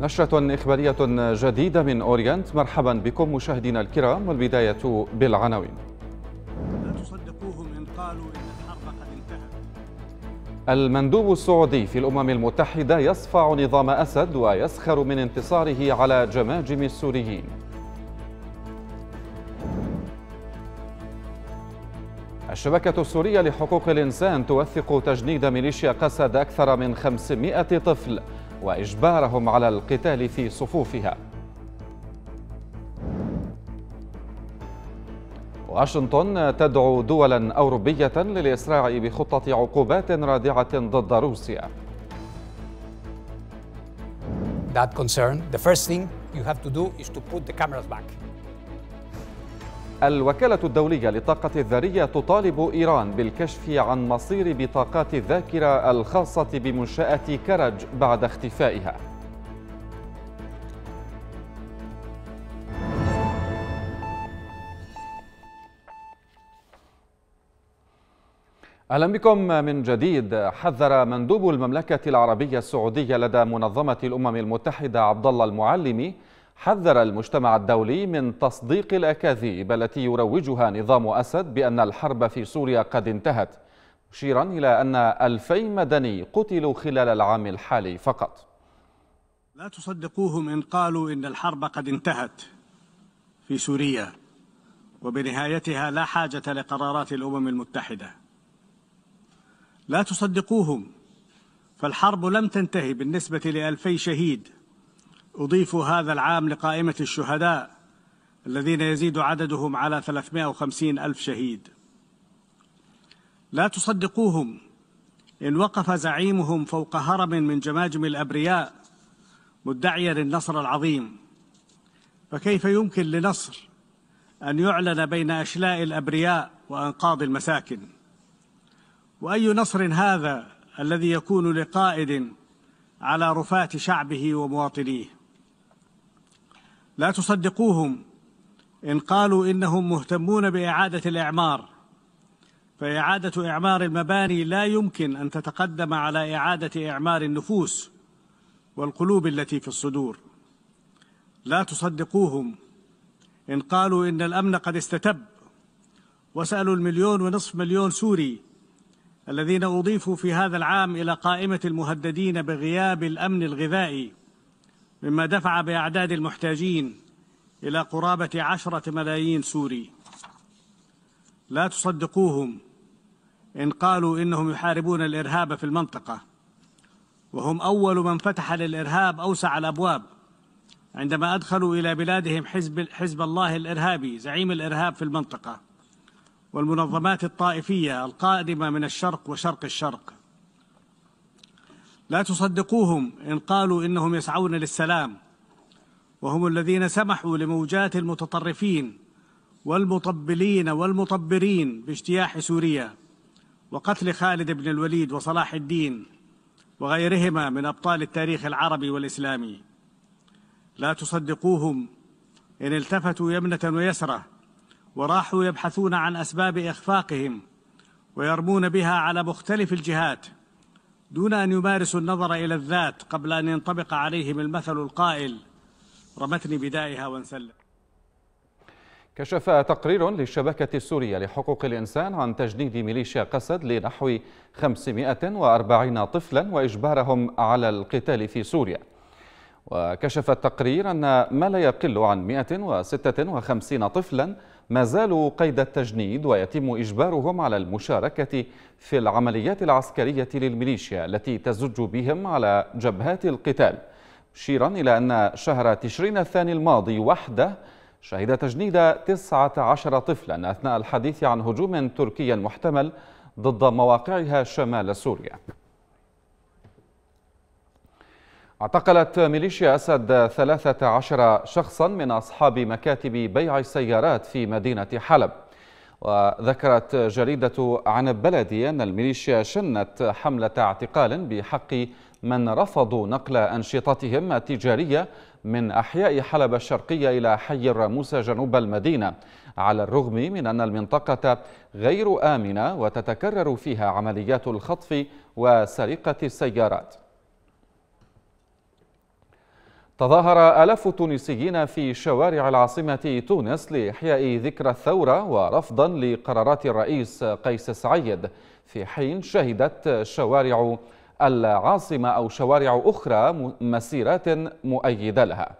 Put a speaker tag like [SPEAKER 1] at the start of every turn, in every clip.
[SPEAKER 1] نشرة إخبارية جديدة من أورينت مرحبا بكم مشاهدينا الكرام والبداية بالعناوين
[SPEAKER 2] لا تصدقوهم إن قالوا إن الحرب قد انتهت
[SPEAKER 1] المندوب السعودي في الأمم المتحدة يصفع نظام أسد ويسخر من انتصاره على جماجم السوريين الشبكة السورية لحقوق الإنسان توثق تجنيد ميليشيا قسد أكثر من 500 طفل وإجبارهم على القتال في صفوفها واشنطن تدعو دولا أوروبية للإسراع بخطة عقوبات رادعة ضد روسيا That concern,
[SPEAKER 2] the first thing you have to do is to put the cameras back.
[SPEAKER 1] الوكالة الدولية للطاقة الذرية تطالب إيران بالكشف عن مصير بطاقات الذاكرة الخاصة بمنشأة كرج بعد اختفائها اهلا بكم من جديد حذر مندوب المملكه العربيه السعوديه لدى منظمه الامم المتحده عبد الله المعلمي حذر المجتمع الدولي من تصديق الأكاذيب التي يروجها نظام أسد بأن الحرب في سوريا قد انتهت مشيرا إلى أن ألفي مدني قتلوا خلال العام الحالي فقط
[SPEAKER 2] لا تصدقوهم إن قالوا إن الحرب قد انتهت في سوريا وبنهايتها لا حاجة لقرارات الأمم المتحدة لا تصدقوهم فالحرب لم تنتهي بالنسبة لألفي شهيد أضيف هذا العام لقائمة الشهداء الذين يزيد عددهم على 350 ألف شهيد لا تصدقوهم إن وقف زعيمهم فوق هرم من جماجم الأبرياء مدعيا النصر العظيم فكيف يمكن لنصر أن يعلن بين أشلاء الأبرياء وأنقاض المساكن وأي نصر هذا الذي يكون لقائد على رفات شعبه ومواطنيه لا تصدقوهم إن قالوا إنهم مهتمون بإعادة الإعمار فإعادة إعمار المباني لا يمكن أن تتقدم على إعادة إعمار النفوس والقلوب التي في الصدور لا تصدقوهم إن قالوا إن الأمن قد استتب وسألوا المليون ونصف مليون سوري الذين أضيفوا في هذا العام إلى قائمة المهددين بغياب الأمن الغذائي مما دفع بأعداد المحتاجين إلى قرابة عشرة ملايين سوري لا تصدقوهم إن قالوا إنهم يحاربون الإرهاب في المنطقة وهم أول من فتح للإرهاب أوسع الأبواب عندما أدخلوا إلى بلادهم حزب, حزب الله الإرهابي زعيم الإرهاب في المنطقة والمنظمات الطائفية القادمة من الشرق وشرق الشرق لا تصدقوهم إن قالوا إنهم يسعون للسلام وهم الذين سمحوا لموجات المتطرفين والمطبلين والمطبرين باجتياح سوريا وقتل خالد بن الوليد وصلاح الدين وغيرهما من أبطال التاريخ العربي والإسلامي لا تصدقوهم إن التفتوا يمنة ويسرة وراحوا يبحثون عن أسباب إخفاقهم ويرمون بها على مختلف الجهات دون أن يمارسوا النظر إلى الذات قبل أن ينطبق عليهم المثل القائل رمتني بدائها وانسلت
[SPEAKER 1] كشف تقرير للشبكة السورية لحقوق الإنسان عن تجنيد ميليشيا قسد لنحو 540 طفلا وإجبارهم على القتال في سوريا وكشف التقرير أن ما لا يقل عن 156 طفلا ما زالوا قيد التجنيد ويتم إجبارهم على المشاركة في العمليات العسكرية للميليشيا التي تزج بهم على جبهات القتال مشيرا إلى أن شهر تشرين الثاني الماضي وحده شهد تجنيد 19 طفلا أثناء الحديث عن هجوم تركي محتمل ضد مواقعها شمال سوريا اعتقلت ميليشيا أسد 13 شخصا من أصحاب مكاتب بيع السيارات في مدينة حلب وذكرت جريدة عن البلدي أن الميليشيا شنت حملة اعتقال بحق من رفضوا نقل أنشطتهم التجارية من أحياء حلب الشرقية إلى حي الراموسة جنوب المدينة على الرغم من أن المنطقة غير آمنة وتتكرر فيها عمليات الخطف وسرقة السيارات تظاهر ألاف التونسيين في شوارع العاصمة تونس لإحياء ذكرى الثورة ورفضا لقرارات الرئيس قيس سعيد في حين شهدت شوارع العاصمة أو شوارع أخرى مسيرات مؤيدة لها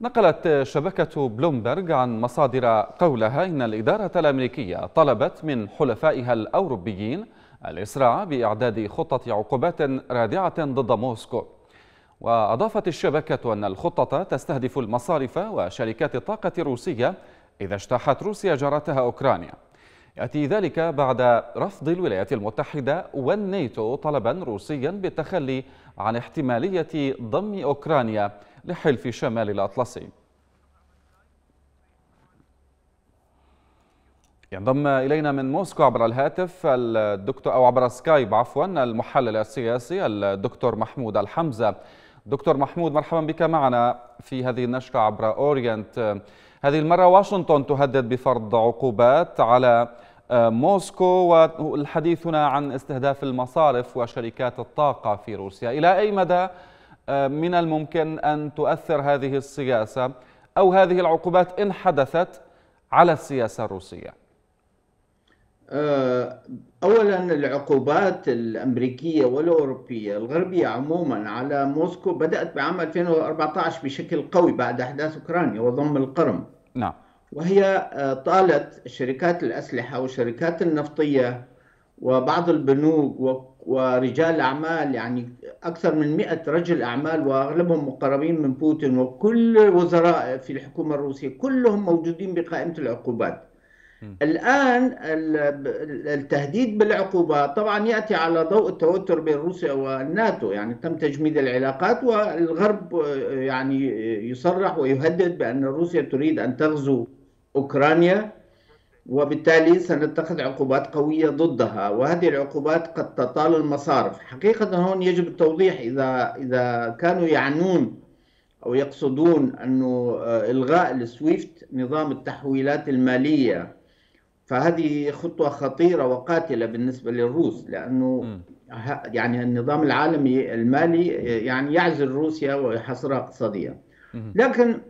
[SPEAKER 1] نقلت شبكة بلومبرغ عن مصادر قولها إن الإدارة الأمريكية طلبت من حلفائها الأوروبيين الإسراع بإعداد خطة عقوبات رادعة ضد موسكو وأضافت الشبكة أن الخطة تستهدف المصارف وشركات الطاقة الروسية إذا اجتاحت روسيا جارتها أوكرانيا يأتي ذلك بعد رفض الولايات المتحدة والناتو طلبا روسيا بالتخلي عن احتمالية ضم أوكرانيا لحلف شمال الأطلسي ينضم إلينا من موسكو عبر الهاتف الدكتور أو عبر سكايب عفوا المحلل السياسي الدكتور محمود الحمزة دكتور محمود مرحبا بك معنا في هذه النشرة عبر أورينت هذه المرة واشنطن تهدد بفرض عقوبات على آه، موسكو والحديث هنا عن استهداف المصارف وشركات الطاقة في روسيا إلى أي مدى آه، من الممكن أن تؤثر هذه السياسة أو هذه العقوبات إن حدثت على السياسة الروسية؟
[SPEAKER 3] آه، اولا العقوبات الامريكيه والاوروبيه الغربيه عموما على موسكو بدات بعام 2014 بشكل قوي بعد احداث اوكرانيا وضم القرم نعم وهي آه، طالت شركات الأسلحة والشركات النفطية وبعض البنوك ورجال أعمال يعني أكثر من مئة رجل أعمال وأغلبهم مقربين من بوتين وكل وزراء في الحكومة الروسية كلهم موجودين بقائمة العقوبات الان التهديد بالعقوبات طبعا ياتي على ضوء التوتر بين روسيا والناتو يعني تم تجميد العلاقات والغرب آه، يعني يصرح ويهدد بان روسيا تريد ان تغزو اوكرانيا وبالتالي سنتخذ عقوبات قويه ضدها وهذه العقوبات قد تطال المصارف حقيقه هون يجب التوضيح اذا اذا كانوا يعنون او يقصدون انه آه، الغاء السويفت نظام التحويلات الماليه فهذه خطوة خطيرة وقاتلة بالنسبة للروس لأنه يعني النظام العالمي المالي يعني يعزل روسيا ويحصرها اقتصاديا لكن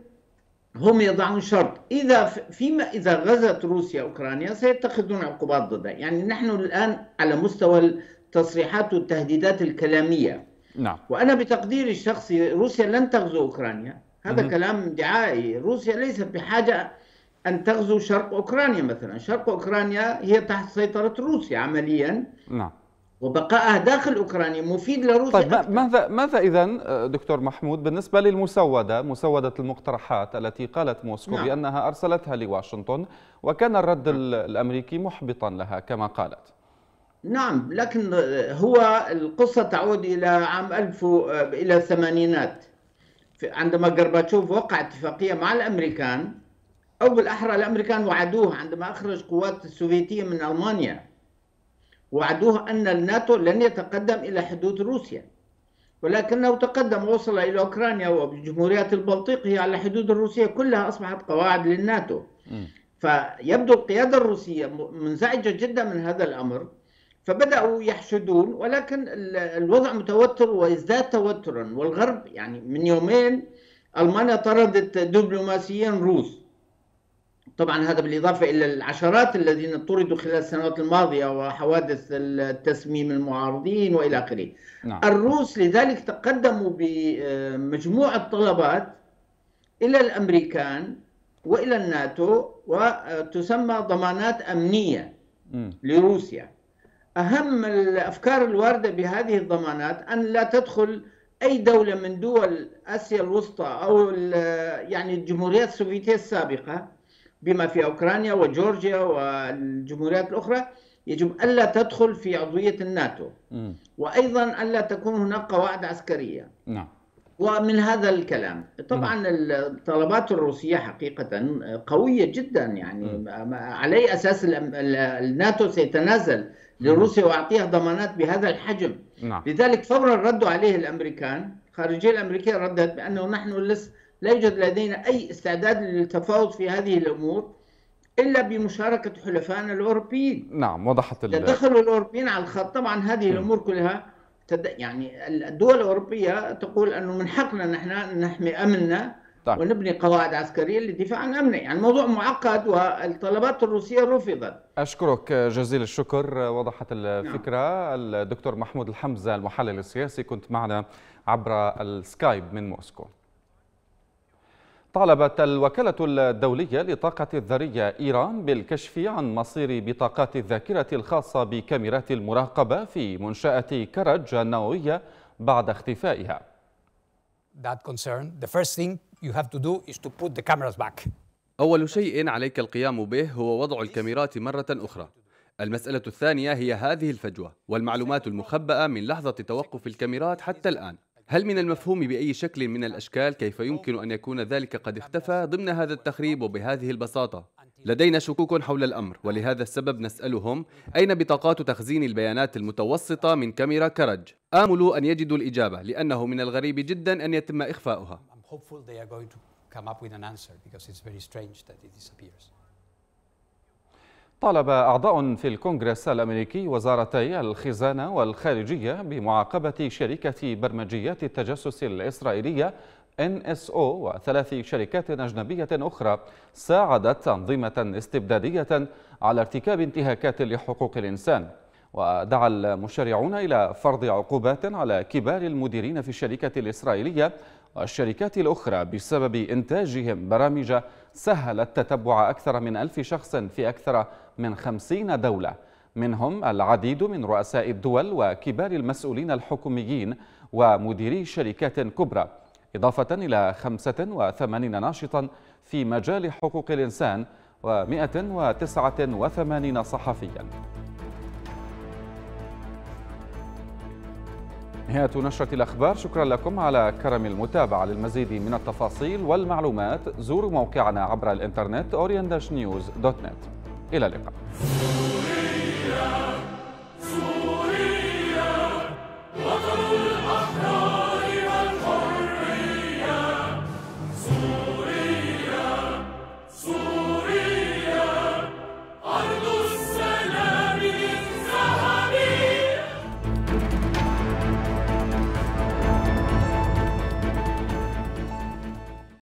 [SPEAKER 3] هم يضعون شرط إذا فيما إذا غزت روسيا أوكرانيا سيتخذون عقوبات ضدها يعني نحن الآن على مستوى التصريحات والتهديدات الكلامية نعم. وأنا بتقديري الشخصي روسيا لن تغزو أوكرانيا هذا مم. كلام دعائي روسيا ليست بحاجة أن تغزو شرق أوكرانيا مثلا شرق أوكرانيا هي تحت سيطرة روسيا عمليا
[SPEAKER 1] نعم وبقائها داخل اوكرانيا مفيد لروسيا طيب ماذا ماذا اذا دكتور محمود بالنسبه للمسوده مسوده المقترحات التي قالت موسكو نعم. بانها ارسلتها لواشنطن وكان الرد نعم. الامريكي محبطا لها كما قالت
[SPEAKER 3] نعم لكن هو القصه تعود الى عام ألف الى الثمانينات عندما غرباتشوف وقع اتفاقيه مع الامريكان أو بالأحرى الأمريكان وعدوه عندما أخرج قوات السوفيتية من ألمانيا وعدوه أن الناتو لن يتقدم إلى حدود روسيا ولكنه تقدم ووصل إلى أوكرانيا وجمهوريات البلطيق هي على حدود الروسية كلها أصبحت قواعد للناتو فيبدو القيادة الروسية منزعجة جدا من هذا الأمر فبدأوا يحشدون ولكن الوضع متوتر ويزداد توترا والغرب يعني من يومين ألمانيا طردت دبلوماسيين روس طبعا هذا بالإضافة إلى العشرات الذين طردوا خلال السنوات الماضية وحوادث التسميم المعارضين وإلى آخره نعم. الروس لذلك تقدموا بمجموعة طلبات إلى الأمريكان وإلى الناتو وتسمى ضمانات أمنية م. لروسيا أهم الأفكار الواردة بهذه الضمانات أن لا تدخل اي دوله من دول اسيا الوسطى او يعني الجمهوريات السوفيتيه السابقه بما في أوكرانيا وجورجيا والجمهوريات الأخرى يجب ألا تدخل في عضوية الناتو وأيضا ألا تكون هناك قواعد عسكرية نعم ومن هذا الكلام طبعا نعم. الطلبات الروسية حقيقة قوية جدا يعني على على أساس الناتو سيتنازل لروسيا وأعطيها ضمانات بهذا الحجم نعم. لذلك فورا ردوا عليه الأمريكان الخارجية الأمريكية ردت بأنه نحن لسه لا يوجد لدينا أي استعداد للتفاوض في هذه الأمور إلا بمشاركة حلفائنا الأوروبيين
[SPEAKER 1] نعم وضحت تدخل دخلوا
[SPEAKER 3] الأوروبيين على الخط طبعا هذه الأمور كلها تد... يعني الدول الأوروبية تقول أنه من حقنا نحن نحمي أمننا طيب. ونبني قواعد عسكريه للدفاع عن امنه، يعني الموضوع معقد والطلبات الروسيه رفضت.
[SPEAKER 1] اشكرك جزيل الشكر، وضحت نعم. الفكره نعم. الدكتور محمود الحمزه المحلل السياسي كنت معنا عبر السكايب من موسكو. طالبت الوكالة الدولية لطاقة الذرية إيران بالكشف عن مصير بطاقات الذاكرة الخاصة بكاميرات المراقبة في منشأة كرج النووية بعد اختفائها. أول شيء عليك القيام به هو وضع الكاميرات مرة أخرى. المسألة الثانية هي هذه الفجوة والمعلومات المخبأة من لحظة توقف الكاميرات حتى الآن. هل من المفهوم بأي شكل من الأشكال كيف يمكن أن يكون ذلك قد اختفى ضمن هذا التخريب وبهذه البساطة؟ لدينا شكوك حول الأمر ولهذا السبب نسألهم أين بطاقات تخزين البيانات المتوسطة من كاميرا كرج؟ آمل أن يجدوا الإجابة لأنه من الغريب جدا أن يتم إخفاؤها.
[SPEAKER 2] come up with an answer because it's very strange that it disappears.
[SPEAKER 1] طالب أعضاء في الكونغرس الأمريكي وزارتي الخزانة والخارجية بمعاقبة شركة برمجيات التجسس الإسرائيلية NSO وثلاث شركات أجنبية أخرى ساعدت أنظمة استبدادية على ارتكاب انتهاكات لحقوق الإنسان ودعا المشرعون إلى فرض عقوبات على كبار المديرين في الشركة الإسرائيلية والشركات الأخرى بسبب إنتاجهم برامج سهلت تتبع أكثر من ألف شخص في أكثر من خمسين دولة منهم العديد من رؤساء الدول وكبار المسؤولين الحكوميين ومديري شركات كبرى إضافة إلى 85 ناشطا في مجال حقوق الإنسان و189 صحفيا نهاية نشرة الأخبار شكرا لكم على كرم المتابعة للمزيد من التفاصيل والمعلومات زوروا موقعنا عبر الإنترنت orientashnews.net إلى اللقاء